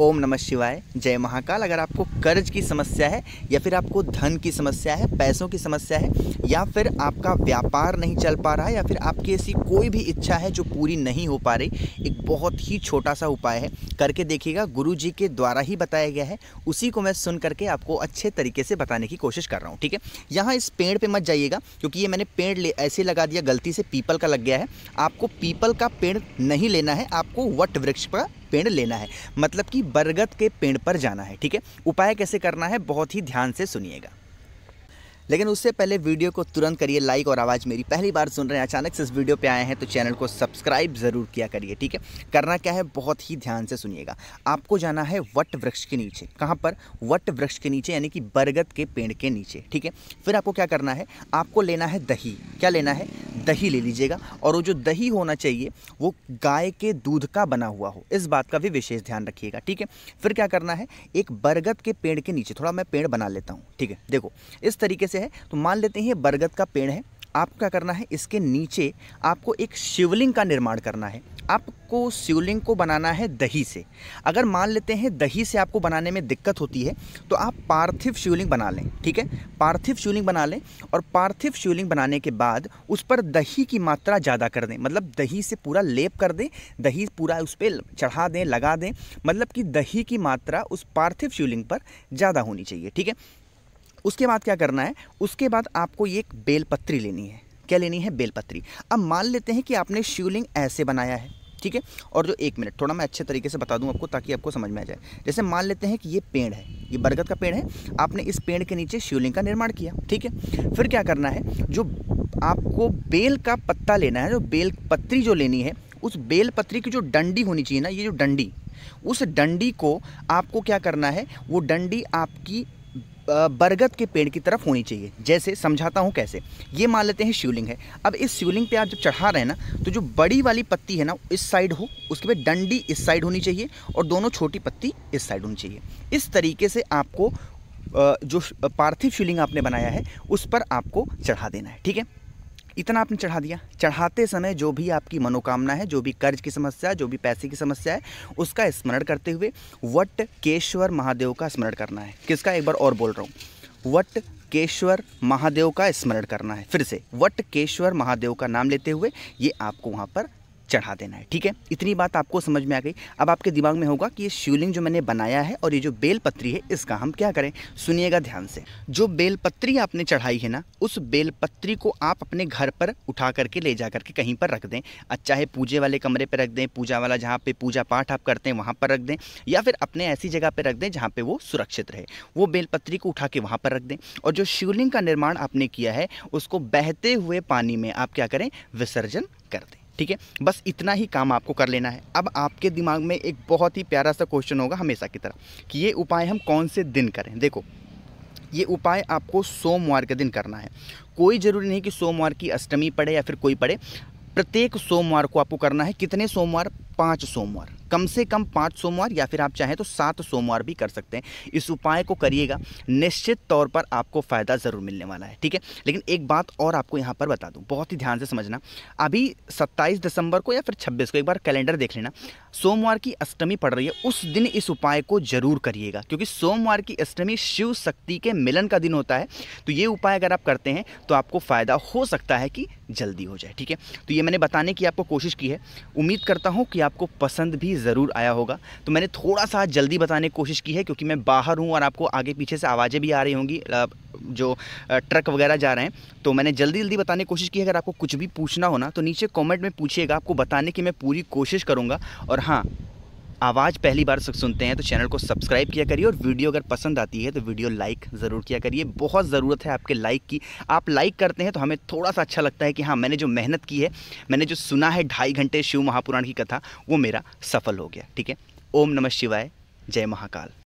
ओम नमः शिवाय जय महाकाल अगर आपको कर्ज की समस्या है या फिर आपको धन की समस्या है पैसों की समस्या है या फिर आपका व्यापार नहीं चल पा रहा है या फिर आपकी ऐसी कोई भी इच्छा है जो पूरी नहीं हो पा रही एक बहुत ही छोटा सा उपाय है करके देखिएगा गुरु जी के द्वारा ही बताया गया है उसी को मैं सुन करके आपको अच्छे तरीके से बताने की कोशिश कर रहा हूँ ठीक है यहाँ इस पेड़ पर पे मत जाइएगा क्योंकि ये मैंने पेड़ ले ऐसे लगा दिया गलती से पीपल का लग गया है आपको पीपल का पेड़ नहीं लेना है आपको वट वृक्ष का पेड़ लेना है मतलब कि बरगद के पेड़ पर जाना है ठीक है उपाय कैसे करना है बहुत ही ध्यान से सुनिएगा लेकिन उससे पहले वीडियो को तुरंत करिए लाइक और आवाज़ मेरी पहली बार सुन रहे हैं अचानक से इस वीडियो पे आए हैं तो चैनल को सब्सक्राइब ज़रूर किया करिए ठीक है करना क्या है बहुत ही ध्यान से सुनिएगा आपको जाना है वट वृक्ष के नीचे कहाँ पर वट वृक्ष के नीचे यानी कि बरगद के पेड़ के नीचे ठीक है फिर आपको क्या करना है आपको लेना है दही क्या लेना है दही ले लीजिएगा और वो जो दही होना चाहिए वो गाय के दूध का बना हुआ हो इस बात का भी विशेष ध्यान रखिएगा ठीक है फिर क्या करना है एक बरगद के पेड़ के नीचे थोड़ा मैं पेड़ बना लेता हूँ ठीक है देखो इस तरीके से है तो मान लेते हैं ये बरगद का पेड़ है आपको क्या करना है इसके नीचे आपको एक शिवलिंग का निर्माण करना है आपको शिवलिंग को बनाना है दही से अगर मान लेते हैं दही से आपको बनाने में दिक्कत होती है तो आप पार्थिव शिवलिंग बना लें ठीक है पार्थिव शिवलिंग बना लें और पार्थिव शिवलिंग बनाने के बाद उस पर दही की मात्रा ज़्यादा कर दें मतलब दही से पूरा लेप कर दें दही पूरा उस पर चढ़ा दें लगा दें मतलब कि दही की मात्रा उस पार्थिव शिवलिंग पर ज़्यादा होनी चाहिए ठीक है उसके बाद क्या करना है उसके बाद आपको ये एक बेलपत्री लेनी है क्या लेनी है बेलपत्री अब मान लेते हैं कि आपने शिवलिंग ऐसे बनाया है ठीक है और जो एक मिनट थोड़ा मैं अच्छे तरीके से बता दूं आपको ताकि आपको समझ में आ जाए जैसे मान लेते हैं कि ये पेड़ है ये बरगद का पेड़ है आपने इस पेड़ के नीचे शिवलिंग का निर्माण किया ठीक है फिर क्या करना है जो आपको बेल का पत्ता लेना है जो बेल पत्री जो लेनी है उस बेल पत्री की जो डंडी होनी चाहिए ना ये जो डंडी उस डंडी को आपको क्या करना है वो डंडी आपकी बरगद के पेड़ की तरफ होनी चाहिए जैसे समझाता हूँ कैसे ये मान लेते हैं शिवलिंग है अब इस शिवलिंग पे आप जब चढ़ा रहे हैं ना तो जो बड़ी वाली पत्ती है ना इस साइड हो उसके बाद डंडी इस साइड होनी चाहिए और दोनों छोटी पत्ती इस साइड होनी चाहिए इस तरीके से आपको जो पार्थिव शिवलिंग आपने बनाया है उस पर आपको चढ़ा देना है ठीक है इतना आपने चढ़ा दिया चढ़ाते समय जो भी आपकी मनोकामना है जो भी कर्ज की समस्या जो भी पैसे की समस्या है उसका स्मरण करते हुए वट केश्वर महादेव का स्मरण करना है किसका एक बार और बोल रहा हूँ वट केश्वर महादेव का स्मरण करना है फिर से वट केश्वर महादेव का नाम लेते हुए ये आपको वहाँ पर चढ़ा देना है ठीक है इतनी बात आपको समझ में आ गई अब आपके दिमाग में होगा कि ये शिवलिंग जो मैंने बनाया है और ये जो बेलपत्री है इसका हम क्या करें सुनिएगा ध्यान से जो बेलपत्री आपने चढ़ाई है ना उस बेलपत्री को आप अपने घर पर उठा करके ले जा करके कहीं पर रख दें अच्छा है पूजे वाले कमरे पर रख दें पूजा वाला जहाँ पर पूजा पाठ आप करते हैं वहाँ पर रख दें या फिर अपने ऐसी जगह पर रख दें जहाँ पर वो सुरक्षित रहे वो बेलपत्री को उठा के वहाँ पर रख दें और जो शिवलिंग का निर्माण आपने किया है उसको बहते हुए पानी में आप क्या करें विसर्जन कर दें ठीक है बस इतना ही काम आपको कर लेना है अब आपके दिमाग में एक बहुत ही प्यारा सा क्वेश्चन होगा हमेशा की तरह कि ये उपाय हम कौन से दिन करें देखो ये उपाय आपको सोमवार के दिन करना है कोई ज़रूरी नहीं कि सोमवार की अष्टमी पड़े या फिर कोई पड़े प्रत्येक सोमवार को आपको करना है कितने सोमवार पाँच सोमवार कम से कम पाँच सोमवार या फिर आप चाहें तो सात सोमवार भी कर सकते हैं इस उपाय को करिएगा निश्चित तौर पर आपको फ़ायदा ज़रूर मिलने वाला है ठीक है लेकिन एक बात और आपको यहाँ पर बता दूँ बहुत ही ध्यान से समझना अभी सत्ताईस दिसंबर को या फिर छब्बीस को एक बार कैलेंडर देख लेना सोमवार की अष्टमी पड़ रही है उस दिन इस उपाय को जरूर करिएगा क्योंकि सोमवार की अष्टमी शिव शक्ति के मिलन का दिन होता है तो ये उपाय अगर आप करते हैं तो आपको फ़ायदा हो सकता है कि जल्दी हो जाए ठीक है तो ये मैंने बताने की आपको कोशिश की है उम्मीद करता हूँ कि आप आपको पसंद भी ज़रूर आया होगा तो मैंने थोड़ा सा जल्दी बताने की कोशिश की है क्योंकि मैं बाहर हूँ और आपको आगे पीछे से आवाज़ें भी आ रही होंगी जो ट्रक वगैरह जा रहे हैं तो मैंने जल्दी जल्दी बताने की कोशिश की है अगर आपको कुछ भी पूछना हो ना तो नीचे कॉमेंट में पूछिएगा आपको बताने की मैं पूरी कोशिश करूँगा और हाँ आवाज़ पहली बार सुनते हैं तो चैनल को सब्सक्राइब किया करिए और वीडियो अगर पसंद आती है तो वीडियो लाइक ज़रूर किया करिए बहुत ज़रूरत है आपके लाइक की आप लाइक करते हैं तो हमें थोड़ा सा अच्छा लगता है कि हाँ मैंने जो मेहनत की है मैंने जो सुना है ढाई घंटे शिव महापुराण की कथा वो मेरा सफल हो गया ठीक है ओम नमः शिवाय जय महाकाल